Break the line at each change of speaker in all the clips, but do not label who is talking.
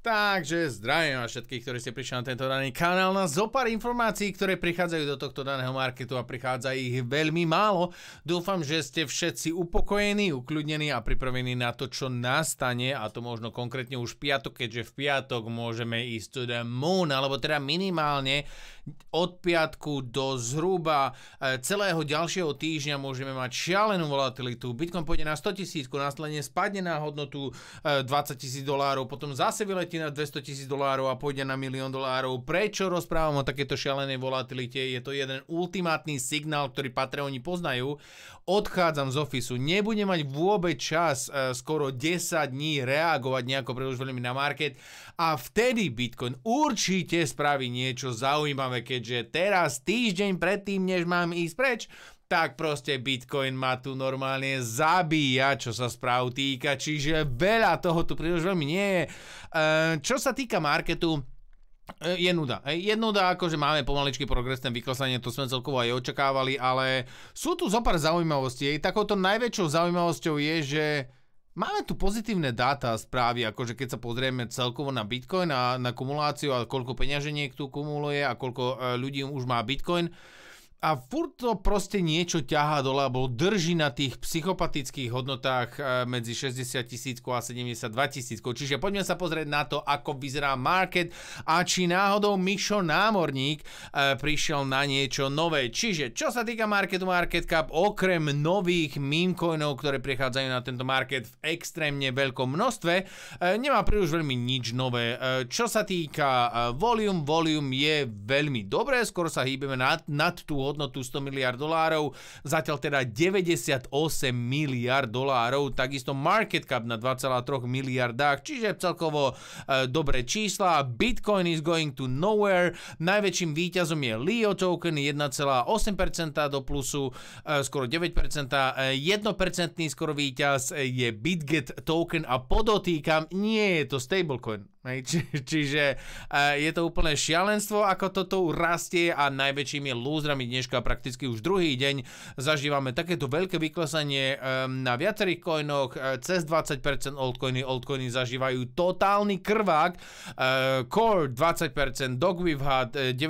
Takže zdravím vás všetkých, ktorí ste prišli na tento daný kanál na no zopár informácií, ktoré prichádzajú do tohto daného marketu a prichádza ich veľmi málo. Dúfam, že ste všetci upokojení, ukľudnení a pripravení na to, čo nastane a to možno konkrétne už piatok, keďže v piatok môžeme ísť to the moon, alebo teda minimálne od piatku do zhruba e, celého ďalšieho týždňa môžeme mať šialenú volatilitu. Bitcoin pôjde na 100 tisícku následne spadne na hodnotu 20 e, tisíc dolárov, potom zase vyletí vyletí na 200 tisíc dolárov a pôjde na milión dolárov. Prečo rozprávam o takéto šialenej volatilite? Je to jeden ultimátny signál, ktorý Patreoni poznajú. Odchádzam z ofisu, nebudem mať vôbec čas e, skoro 10 dní reagovať nejako príliš veľmi na market a vtedy Bitcoin určite spraví niečo zaujímavé, keďže teraz týždeň predtým, než mám ísť preč, tak proste Bitcoin ma tu normálne zabíja, čo sa správ týka, čiže veľa toho tu príliš veľmi nie je. Ehm, čo sa týka marketu, e, je nuda. E, je nuda, akože máme pomaličky progres, ten vyklesanie, to sme celkovo aj očakávali, ale sú tu zopár zaujímavostí. Takouto najväčšou zaujímavosťou je, že Máme tu pozitívne dáta a správy, akože keď sa pozrieme celkovo na Bitcoin a na kumuláciu a koľko peňaženiek tu kumuluje a koľko e, ľudí už má Bitcoin, a furt to proste niečo ťahá dole, alebo drží na tých psychopatických hodnotách e, medzi 60 tisíckou a 72 tisíckou. Čiže poďme sa pozrieť na to, ako vyzerá market a či náhodou Mišo Námorník e, prišiel na niečo nové. Čiže čo sa týka marketu Market Cup, okrem nových memecoinov, ktoré prichádzajú na tento market v extrémne veľkom množstve, e, nemá príliš veľmi nič nové. Čo sa týka volume, volume je veľmi dobré, skoro sa hýbeme nad, nad tú hodnotu 100 miliard dolárov, zatiaľ teda 98 miliard dolárov, takisto market cap na 2,3 miliardách, čiže celkovo e, dobré čísla. Bitcoin is going to nowhere, najväčším výťazom je LEO token 1,8% do plusu, e, skoro 9%, e, 1% skoro výťaz je Bitget token a podotýkam, nie je to stablecoin. Hej, či, čiže uh, je to úplné šialenstvo, ako toto rastie a najväčšími lúzrami dneška prakticky už druhý deň zažívame takéto veľké vyklesanie um, ehm, na viacerých coinoch, uh, cez 20% altcoiny, altcoiny zažívajú totálny krvák, uh, Core 20%, Dogwith Hat 19%,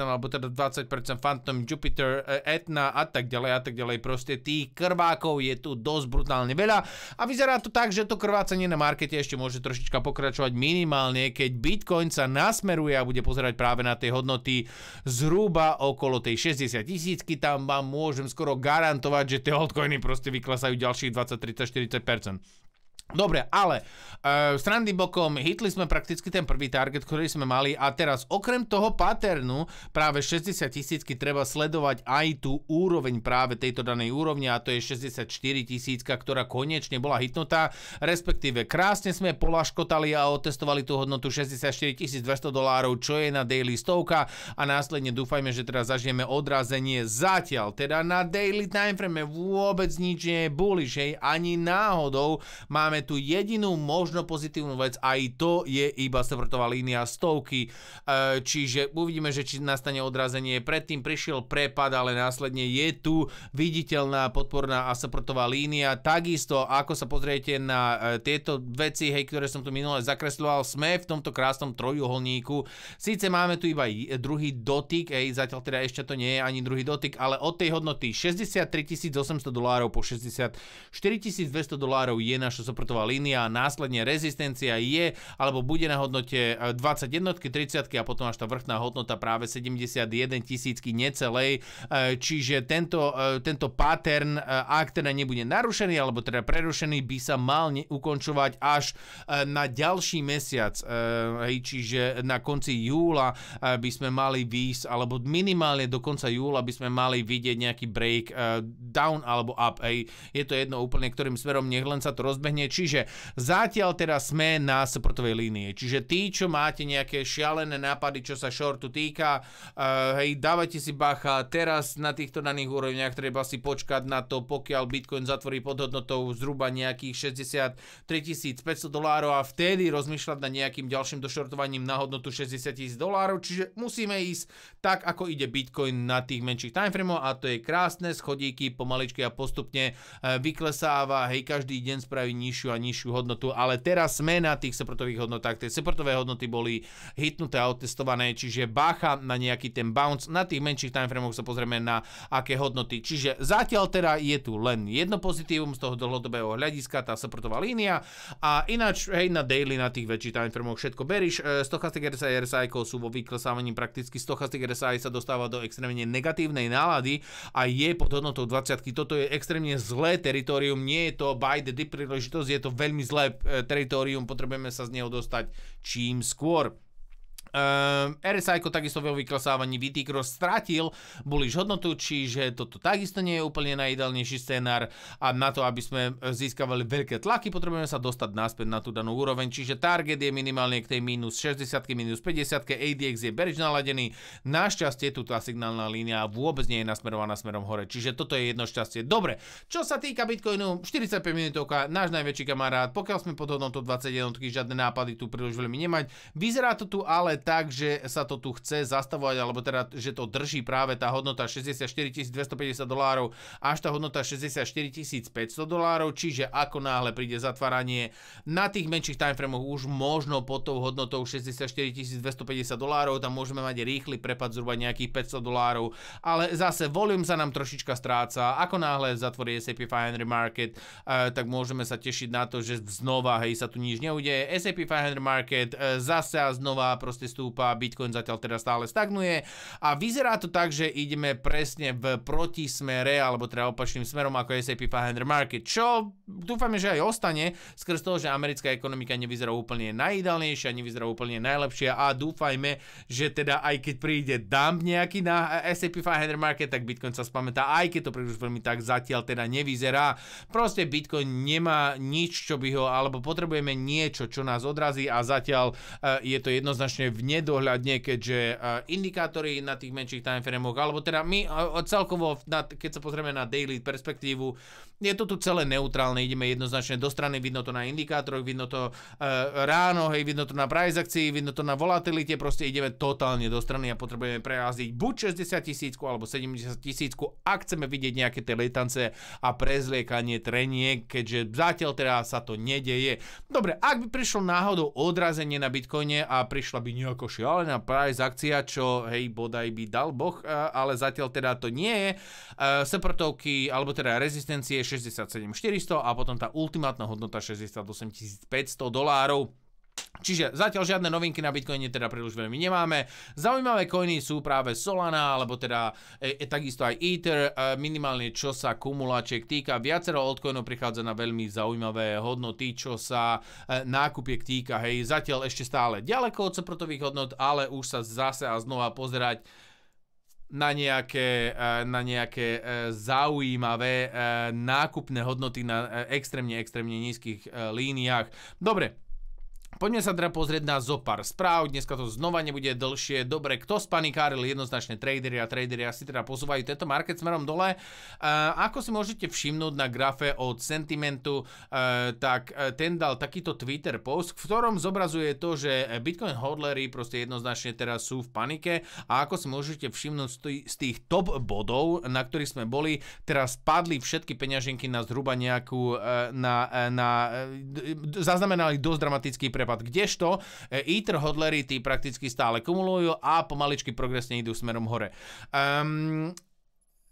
alebo teda 20% Phantom Jupiter, Etna a tak ďalej a tak ďalej, proste tých krvákov je tu dosť brutálne veľa a vyzerá to tak, že to krvácanie na markete ešte môže trošička pokračovať minimálne minimálne, keď Bitcoin sa nasmeruje a bude pozerať práve na tie hodnoty zhruba okolo tej 60 tisícky, tam vám môžem skoro garantovať, že tie altcoiny proste vyklesajú ďalších 20, 30, 40%. Dobre, ale uh, e, strandy bokom hitli sme prakticky ten prvý target, ktorý sme mali a teraz okrem toho paternu práve 60 tisícky treba sledovať aj tú úroveň práve tejto danej úrovne a to je 64 tisícka, ktorá konečne bola hitnutá, respektíve krásne sme polaškotali a otestovali tú hodnotu 64 200 dolárov, čo je na daily stovka a následne dúfajme, že teraz zažijeme odrazenie zatiaľ, teda na daily timeframe vôbec nič nie je bullish, hej, ani náhodou máme máme tu jedinú možno pozitívnu vec, aj to je iba Sprtová línia stovky, e, čiže uvidíme, že či nastane odrazenie. Predtým prišiel prepad, ale následne je tu viditeľná podporná a sprtová línia. Takisto, ako sa pozriete na e, tieto veci, hej, ktoré som tu minule zakresľoval, sme v tomto krásnom trojuholníku. Síce máme tu iba druhý dotyk, hej, zatiaľ teda ešte to nie je ani druhý dotyk, ale od tej hodnoty 63 800 dolárov po 64 200 dolárov je naša sprtová štartová línia, následne rezistencia je alebo bude na hodnote 20 e, jednotky, 30 a potom až tá vrchná hodnota práve 71 tisícky necelej. E, čiže tento, e, tento pattern, ak teda nebude narušený alebo teda prerušený, by sa mal ukončovať až na ďalší mesiac. čiže na konci júla by sme mali výsť, alebo minimálne do konca júla by sme mali vidieť nejaký break down alebo up. je to jedno úplne, ktorým smerom nech len sa to rozbehne, Čiže zatiaľ teraz sme na supportovej línii. Čiže tí, čo máte nejaké šialené nápady, čo sa shortu týka, uh, hej, dávajte si bacha, teraz na týchto daných úrovniach treba si počkať na to, pokiaľ Bitcoin zatvorí pod hodnotou zhruba nejakých 63 500 dolárov a vtedy rozmýšľať nad nejakým ďalším došortovaním na hodnotu 60 000 dolárov, čiže musíme ísť tak, ako ide Bitcoin na tých menších timeframe, a to je krásne, schodíky pomaličky a postupne eh, vyklesáva, hej, každý deň spraví nižšiu nižšiu a nižšiu hodnotu, ale teraz sme na tých supportových hodnotách. Tie supportové hodnoty boli hitnuté a otestované, čiže bácha na nejaký ten bounce. Na tých menších timeframoch sa pozrieme na aké hodnoty. Čiže zatiaľ teda je tu len jedno pozitívum z toho dlhodobého hľadiska, tá supportová línia a ináč hej na daily na tých väčších timeframoch všetko beríš e, Stochastic RSI RSI sú vo vyklesávaní prakticky. Stochastic RSI sa dostáva do extrémne negatívnej nálady a je pod hodnotou 20. Toto je extrémne zlé teritorium, nie je to by the dip príležitosť, je to veľmi zlé e, teritorium, potrebujeme sa z neho dostať čím skôr. Uh, ehm, RSI takisto vo vyklesávaní VT Cross strátil bullish hodnotu, čiže toto takisto nie je úplne najideálnejší scenár a na to, aby sme získavali veľké tlaky, potrebujeme sa dostať naspäť na tú danú úroveň, čiže target je minimálne k tej minus 60, minus 50, ADX je berič naladený, našťastie tu tá signálna línia vôbec nie je nasmerovaná smerom hore, čiže toto je jedno šťastie. Dobre, čo sa týka Bitcoinu, 45 minútovka, náš najväčší kamarát, pokiaľ sme pod hodnotou 21, žiadne nápady tu príliš veľmi nemať, vyzerá to tu ale tak, že sa to tu chce zastavovať, alebo teda, že to drží práve tá hodnota 64 250 dolárov až tá hodnota 64 500 dolárov, čiže ako náhle príde zatváranie na tých menších timeframoch už možno pod tou hodnotou 64 250 dolárov, tam môžeme mať rýchly prepad zhruba nejakých 500 dolárov, ale zase volium sa nám trošička stráca, ako náhle zatvorí S&P 500 Market, eh, tak môžeme sa tešiť na to, že znova, hej, sa tu nič neudeje, S&P 500 Market eh, zase a znova proste proste stúpa, Bitcoin zatiaľ teda stále stagnuje a vyzerá to tak, že ideme presne v protismere, alebo teda opačným smerom ako S&P 500 Market, čo dúfame, že aj ostane, skrz toho, že americká ekonomika nevyzerá úplne najideálnejšia, nevyzerá úplne najlepšia a dúfajme, že teda aj keď príde dump nejaký na S&P 500 Market, tak Bitcoin sa spamätá, aj keď to príliš veľmi tak zatiaľ teda nevyzerá. Proste Bitcoin nemá nič, čo by ho, alebo potrebujeme niečo, čo nás odrazí a zatiaľ e, je to jednoznačne v nedohľadne, keďže indikátory na tých menších timeframoch, alebo teda my celkovo, keď sa pozrieme na daily perspektívu, je to tu celé neutrálne, ideme jednoznačne do strany, vidno to na indikátoroch, vidno to e, ráno, hej, vidno to na price akcii, vidno to na volatilite, proste ideme totálne do strany a potrebujeme prejazdiť buď 60 tisícku alebo 70 tisícku, ak chceme vidieť nejaké tie letance a prezliekanie trenie, keďže zatiaľ teda sa to nedeje. Dobre, ak by prišlo náhodou odrazenie na Bitcoine a prišla by nejako šialená price akcia, čo hej, bodaj by dal boh, ale zatiaľ teda to nie je. Seprtovky, alebo teda rezistencie 67 400 a potom tá ultimátna hodnota 68 500 dolárov. Čiže zatiaľ žiadne novinky na Bitcoine teda príliš veľmi nemáme. Zaujímavé koiny sú práve Solana, alebo teda e, e, takisto aj Ether, e, minimálne čo sa kumulačiek týka. Viacero altcoinov prichádza na veľmi zaujímavé hodnoty, čo sa e, nákupiek týka. Hej, zatiaľ ešte stále ďaleko od soprotových hodnot, ale už sa zase a znova pozerať na nejaké, e, na nejaké e, zaujímavé e, nákupné hodnoty na extrémne, extrémne nízkych líniách. Dobre, Poďme sa teda pozrieť na zopár správ, dneska to znova nebude dlhšie. Dobre, kto spanikáril? Jednoznačne tradery a tradery asi teda posúvajú tento market smerom dole. Ako si môžete všimnúť na grafe od sentimentu, e, tak e, ten dal takýto Twitter post, v ktorom zobrazuje to, že Bitcoin hodlery proste jednoznačne teraz sú v panike a ako si môžete všimnúť z tých top bodov, na ktorých sme boli, teraz padli všetky peňaženky na zhruba nejakú, e, na, na, zaznamenali dosť dramatický pre prepad. Kdežto Ether hodlery tí prakticky stále kumulujú a pomaličky progresne idú smerom hore. Um,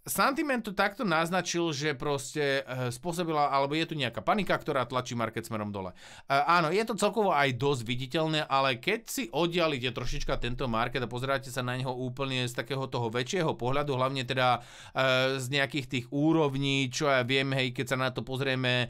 Santiment to takto naznačil, že proste eh, spôsobila, alebo je tu nejaká panika, ktorá tlačí market smerom dole. Eh, áno, je to celkovo aj dosť viditeľné, ale keď si oddialíte trošička tento market a pozeráte sa na neho úplne z takého toho väčšieho pohľadu, hlavne teda eh, z nejakých tých úrovní, čo ja viem, hej, keď sa na to pozrieme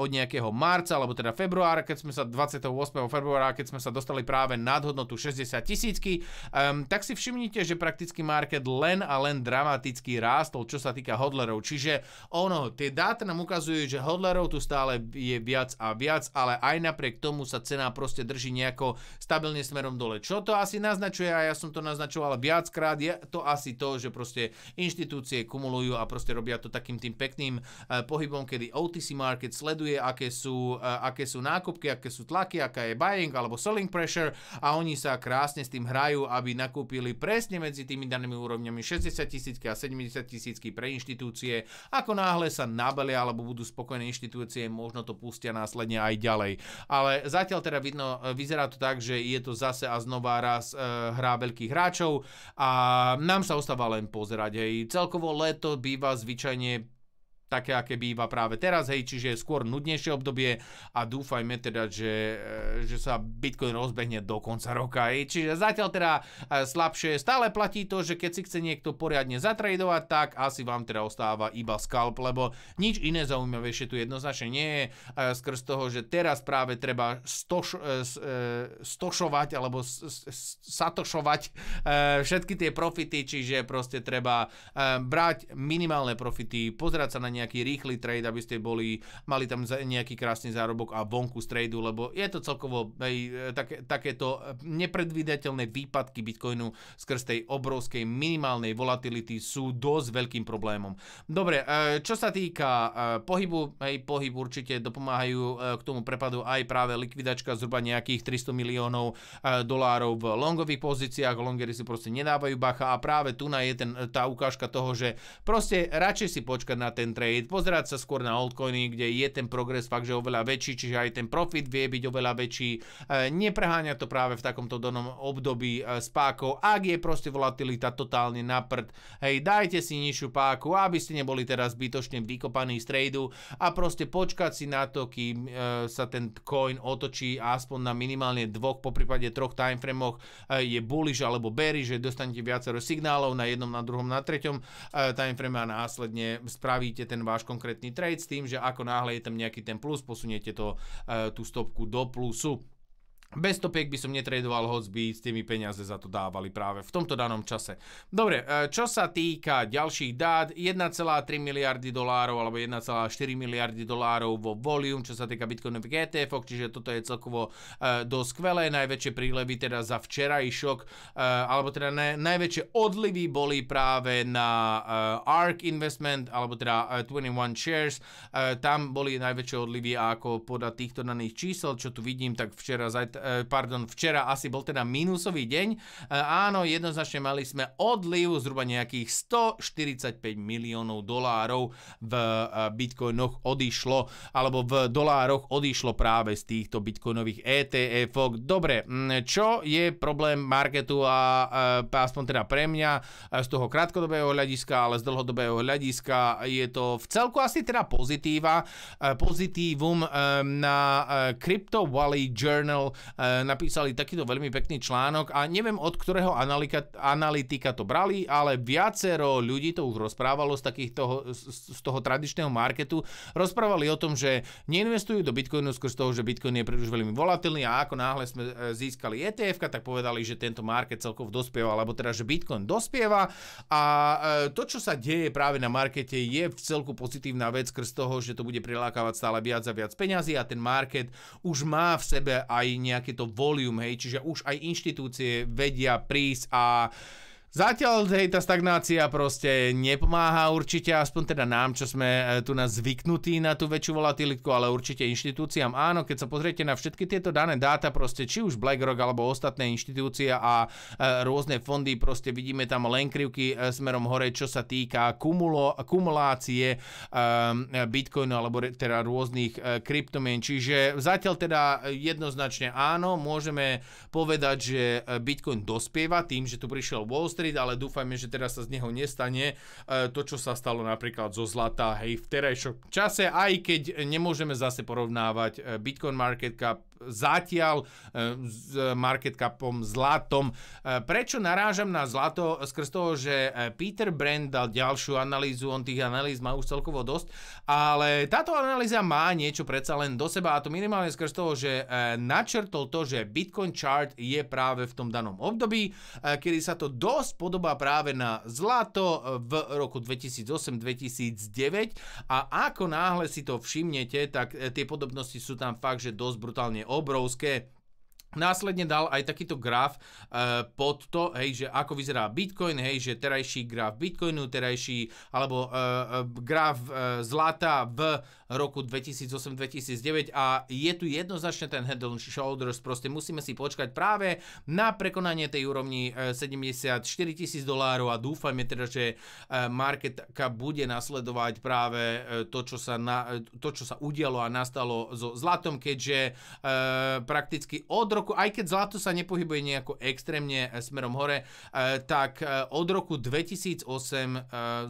od nejakého marca, alebo teda februára, keď sme sa 28. februára, keď sme sa dostali práve nad hodnotu 60 tisícky, ehm, tak si všimnite, že prakticky market len a len dramaticky ráz rástol, čo sa týka hodlerov. Čiže ono, tie dáta nám ukazujú, že hodlerov tu stále je viac a viac, ale aj napriek tomu sa cena proste drží nejako stabilne smerom dole. Čo to asi naznačuje, a ja som to naznačoval viackrát, je to asi to, že proste inštitúcie kumulujú a proste robia to takým tým pekným e, pohybom, kedy OTC market sleduje, aké sú, e, aké sú nákupky, aké sú tlaky, aká je buying alebo selling pressure a oni sa krásne s tým hrajú, aby nakúpili presne medzi tými danými úrovňami 60 tisícky a 70 tisícky pre inštitúcie. Ako náhle sa nabelia alebo budú spokojné inštitúcie, možno to pustia následne aj ďalej. Ale zatiaľ teda vidno, vyzerá to tak, že je to zase a znova raz e, hra veľkých hráčov a nám sa ostáva len pozerať. Hej. Celkovo leto býva zvyčajne také, aké býva práve teraz, hej, čiže je skôr nudnejšie obdobie a dúfajme teda, že, e, že sa Bitcoin rozbehne do konca roka, hej, čiže zatiaľ teda e, slabšie stále platí to, že keď si chce niekto poriadne zatradovať, tak asi vám teda ostáva iba scalp, lebo nič iné zaujímavejšie tu jednoznačne nie je e, skrz toho, že teraz práve treba stoš, stošovať alebo satošovať všetky tie profity, čiže proste treba brať minimálne profity, pozerať sa na nejaký rýchly trade, aby ste boli, mali tam nejaký krásny zárobok a vonku z tradu, lebo je to celkovo aj tak, takéto eh, nepredvídateľné výpadky Bitcoinu skrz tej obrovskej minimálnej volatility sú dosť veľkým problémom. Dobre, eh, čo sa týka eh, pohybu, aj pohyb určite dopomáhajú k tomu prepadu aj práve likvidačka zhruba nejakých 300 miliónov dolárov v longových pozíciách, longery si proste nedávajú bacha a práve tu na je ten, tá ukážka toho, že proste radšej si počkať na ten trade trade, pozerať sa skôr na altcoiny, kde je ten progres fakt, že oveľa väčší, čiže aj ten profit vie byť oveľa väčší. E, nepreháňa to práve v takomto danom období e, s pákou. Ak je proste volatilita totálne na prd, hej, dajte si nižšiu páku, aby ste neboli teraz zbytočne vykopaní z tradu a proste počkať si na to, kým e, sa ten coin otočí aspoň na minimálne dvoch, po prípade troch timeframoch je bullish alebo bearish, že dostanete viacero signálov na jednom, na druhom, na treťom timeframe a následne spravíte ten ten váš konkrétny trade s tým, že ako náhle je tam nejaký ten plus, posuniete to, eh, tú stopku do plusu. Bez topiek by som netradoval hoc by ste mi peniaze za to dávali práve v tomto danom čase. Dobre, e, čo sa týka ďalších dát, 1,3 miliardy dolárov alebo 1,4 miliardy dolárov vo volume, čo sa týka bitcoinových e etf čiže toto je celkovo e, dosť skvelé. Najväčšie prílevy teda za včerajšok, alebo teda najväčšie odlivy boli práve na ARK Investment, alebo teda 21 Shares. Tam boli najväčšie odlivy a ako podľa týchto daných čísel, čo tu vidím, tak včera zajtra Eh, pardon, včera asi bol teda mínusový deň. Eh, áno, jednoznačne mali sme odliv zhruba nejakých 145 miliónov dolárov v eh, bitcoinoch odišlo, alebo v dolároch odišlo práve z týchto bitcoinových etf -ok. Dobre, mm, čo je problém marketu a aspoň teda pre mňa z toho krátkodobého hľadiska, ale z dlhodobého hľadiska je to v celku asi teda pozitíva, pozitívum na Crypto Valley Journal E, napísali takýto veľmi pekný článok a neviem od ktorého analika, analytika to brali, ale viacero ľudí to už rozprávalo z, takýchto, z toho tradičného marketu. Rozprávali o tom, že neinvestujú do Bitcoinu skôr z toho, že Bitcoin je príliš veľmi volatilný a ako náhle sme e, získali etf tak povedali, že tento market celkov dospieva, alebo teda, že Bitcoin dospieva a e, to, čo sa deje práve na markete, je v celku pozitívna vec skrz toho, že to bude prilákavať stále viac a viac peňazí a ten market už má v sebe aj nejaké nejaké to volume, hej, čiže už aj inštitúcie vedia prísť a Zatiaľ hej, tá stagnácia proste nepomáha určite, aspoň teda nám, čo sme e, tu na zvyknutí na tú väčšiu volatilitku, ale určite inštitúciám. Áno, keď sa pozriete na všetky tieto dané dáta, proste či už BlackRock alebo ostatné inštitúcie a e, rôzne fondy, proste vidíme tam len krivky e, smerom hore, čo sa týka kumulo, kumulácie e, ehm, Bitcoinu alebo re, teda rôznych e, kryptomien. Čiže zatiaľ teda jednoznačne áno, môžeme povedať, že e, Bitcoin dospieva tým, že tu prišiel Wall Street, Madrid, ale dúfajme, že teraz sa z neho nestane e, to, čo sa stalo napríklad zo zlata, hej, v terajšom čase, aj keď nemôžeme zase porovnávať e, Bitcoin Market Cap zatiaľ eh, s market capom zlatom. Eh, prečo narážam na zlato? Skrz toho, že eh, Peter Brand dal ďalšiu analýzu, on tých analýz má už celkovo dosť, ale táto analýza má niečo predsa len do seba a to minimálne skrz toho, že načrtol to, že Bitcoin chart je práve v tom danom období, kedy sa to dosť podobá práve na zlato v roku 2008-2009 a ako náhle si to všimnete, tak tie podobnosti sú tam fakt, že dosť brutálne obrovské Následne dal aj takýto graf uh, pod to, hej, že ako vyzerá Bitcoin, hej, že terajší graf Bitcoinu, terajší, alebo uh, graf uh, zlata v roku 2008-2009 a je tu jednoznačne ten head and shoulders, proste musíme si počkať práve na prekonanie tej úrovni 74 tisíc dolárov a dúfajme teda, že marketka bude nasledovať práve to, čo sa, na, to, čo sa udialo a nastalo so zlatom, keďže prakticky od roku roku, aj keď zlato sa nepohybuje nejako extrémne e, smerom hore, e, tak e, od roku 2008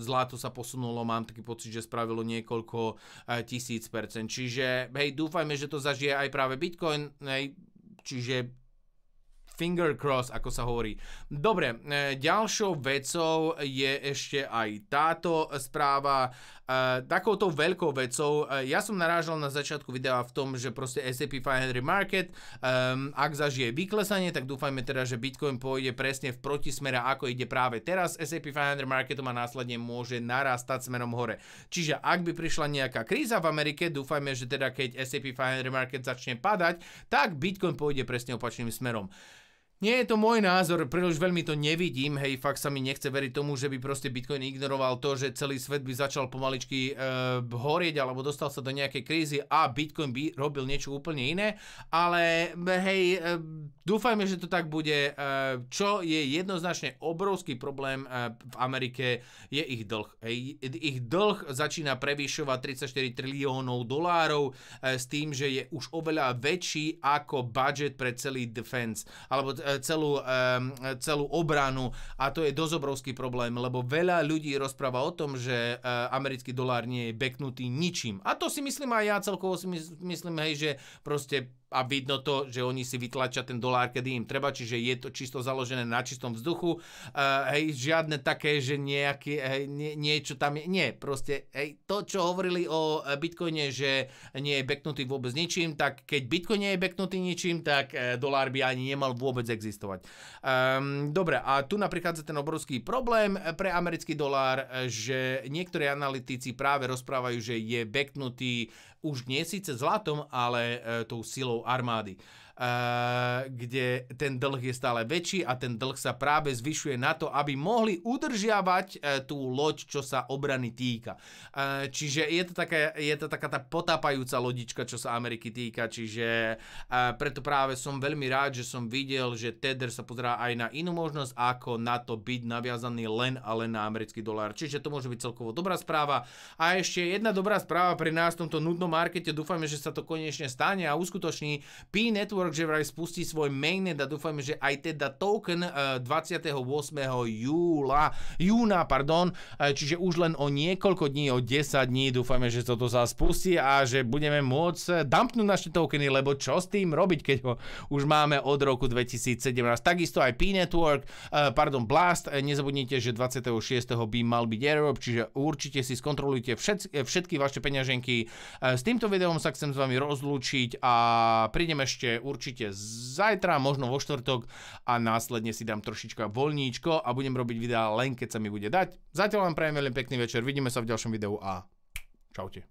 zlato sa posunulo, mám taký pocit, že spravilo niekoľko tisíc percent. Čiže hej, dúfajme, že to zažije aj práve Bitcoin, hej, čiže Finger cross, ako sa hovorí. Dobre, e, ďalšou vecou je ešte aj táto správa. E, takouto veľkou vecou, e, ja som narážal na začiatku videa v tom, že proste S&P 500 Market, ehm, ak zažije vyklesanie, tak dúfajme teda, že Bitcoin pôjde presne v protismere, ako ide práve teraz S&P 500 Marketom a následne môže narastať smerom hore. Čiže ak by prišla nejaká kríza v Amerike, dúfajme, že teda keď S&P 500 Market začne padať, tak Bitcoin pôjde presne opačným smerom. Nie je to môj názor, príliš veľmi to nevidím, hej, fakt sa mi nechce veriť tomu, že by proste Bitcoin ignoroval to, že celý svet by začal pomaličky e, horieť alebo dostal sa do nejakej krízy a Bitcoin by robil niečo úplne iné, ale hej, e, dúfajme, že to tak bude, e, čo je jednoznačne obrovský problém e, v Amerike, je ich dlh. Hej, ich dlh začína prevýšovať 34 triliónov dolárov e, s tým, že je už oveľa väčší ako budget pre celý defense, alebo e, E, celú, e, celú obranu a to je dosť obrovský problém, lebo veľa ľudí rozpráva o tom, že e, americký dolár nie je beknutý ničím. A to si myslím aj ja celkovo si myslím, hej, že proste a vidno to, že oni si vytlačia ten dolár, kedy im treba, čiže je to čisto založené na čistom vzduchu. Uh, hej, žiadne také, že nejaké, hej, nie, niečo tam je. Nie, proste hej, to, čo hovorili o eh, Bitcoine, že nie je beknutý vôbec ničím, tak keď Bitcoin nie je beknutý ničím, tak uh, dolár by ani nemal vôbec existovať. Um, dobre, a tu napríklad ten obrovský problém pre americký dolár, že niektorí analytici práve rozprávajú, že je beknutý už nie síce zlatom, ale e, tou silou armády. Eh, kde ten dlh je stále väčší a ten dlh sa práve zvyšuje na to, aby mohli udržiavať eh, tú loď, čo sa obrany týka. Eh, čiže je to taká, je to taká tá potápajúca lodička, čo sa Ameriky týka, čiže preto práve som veľmi rád, že som videl, že Tether sa pozerá aj na inú možnosť, ako na to byť naviazaný len a len na americký dolár. Čiže to môže byť celkovo dobrá správa. A ešte jedna dobrá správa pre nás v tomto nudnom markete. Dúfame, že sa to konečne stane a uskutoční. P-Network Network že vraj spustí svoj mainnet a dúfajme, že aj teda token 28. Eh, júla, júna, pardon, eh, čiže už len o niekoľko dní, o 10 dní, dúfajme, že toto sa spustí a že budeme môcť eh, dumpnúť naše tokeny, lebo čo s tým robiť, keď ho už máme od roku 2017. Takisto aj P-Network, pardon, Blast, nezabudnite, že 26. by mal byť Europe, čiže určite si skontrolujte všetky, vaše peňaženky. S týmto videom sa chcem s vami rozlúčiť a prídem ešte určite určite zajtra, možno vo štvrtok a následne si dám trošička voľníčko a budem robiť videá len keď sa mi bude dať. Zatiaľ vám prajem veľmi pekný večer, vidíme sa v ďalšom videu a čaute.